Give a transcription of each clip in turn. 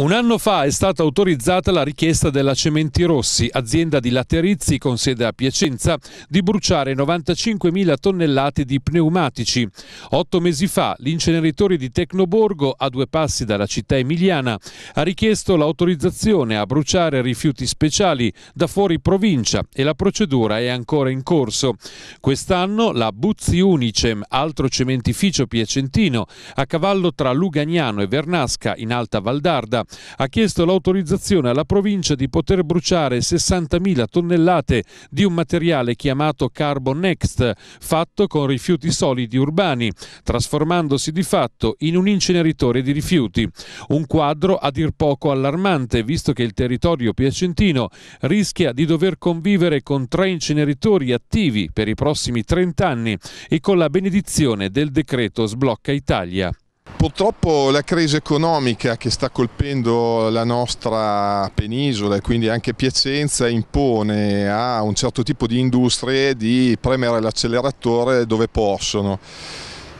Un anno fa è stata autorizzata la richiesta della Cementi Rossi, azienda di laterizi con sede a Piacenza, di bruciare 95.000 tonnellate di pneumatici. Otto mesi fa l'inceneritore di Tecnoborgo, a due passi dalla città emiliana, ha richiesto l'autorizzazione a bruciare rifiuti speciali da fuori provincia e la procedura è ancora in corso. Quest'anno la Buzzi Unicem, altro cementificio piacentino, a cavallo tra Lugagnano e Vernasca in Alta Valdarda, ha chiesto l'autorizzazione alla provincia di poter bruciare 60.000 tonnellate di un materiale chiamato Carbon Next, fatto con rifiuti solidi urbani, trasformandosi di fatto in un inceneritore di rifiuti. Un quadro a dir poco allarmante, visto che il territorio piacentino rischia di dover convivere con tre inceneritori attivi per i prossimi 30 anni e con la benedizione del decreto Sblocca Italia. Purtroppo la crisi economica che sta colpendo la nostra penisola e quindi anche Piacenza impone a un certo tipo di industrie di premere l'acceleratore dove possono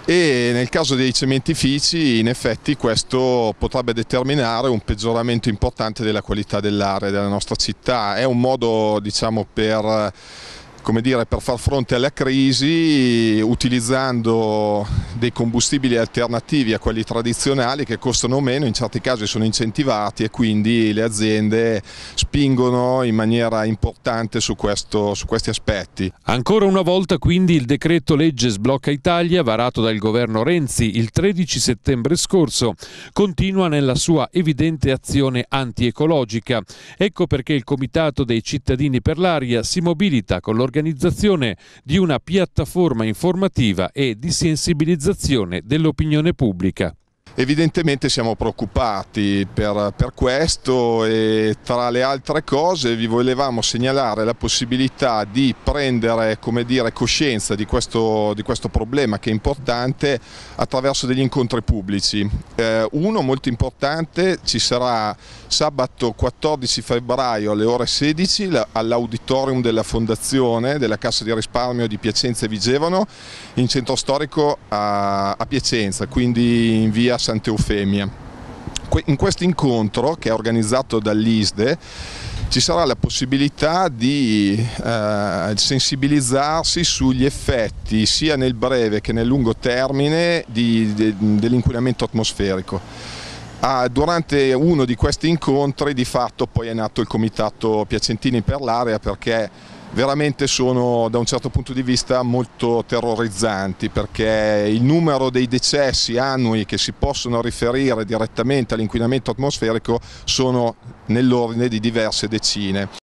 e nel caso dei cementifici in effetti questo potrebbe determinare un peggioramento importante della qualità dell'aria della nostra città, è un modo diciamo, per come dire, per far fronte alla crisi utilizzando dei combustibili alternativi a quelli tradizionali che costano meno, in certi casi sono incentivati e quindi le aziende spingono in maniera importante su, questo, su questi aspetti. Ancora una volta quindi il decreto legge Sblocca Italia varato dal governo Renzi il 13 settembre scorso continua nella sua evidente azione antiecologica. Ecco perché il Comitato dei cittadini per l'aria si mobilita con l'organizzazione l'organizzazione di una piattaforma informativa e di sensibilizzazione dell'opinione pubblica. Evidentemente siamo preoccupati per, per, questo e tra le altre cose vi volevamo segnalare la possibilità di prendere dire, coscienza di questo, di questo, problema che è importante attraverso degli incontri pubblici. Eh, uno molto importante ci sarà sabato 14 febbraio alle ore 16 all'auditorium della Fondazione della Cassa di Risparmio di Piacenza e Vigevano in centro storico a, a Piacenza, quindi in via Sant'Eufemia. In questo incontro, che è organizzato dall'ISDE, ci sarà la possibilità di eh, sensibilizzarsi sugli effetti sia nel breve che nel lungo termine di, de, dell'inquinamento atmosferico. Ah, durante uno di questi incontri di fatto poi è nato il comitato Piacentini per l'area perché veramente sono da un certo punto di vista molto terrorizzanti perché il numero dei decessi annui che si possono riferire direttamente all'inquinamento atmosferico sono nell'ordine di diverse decine.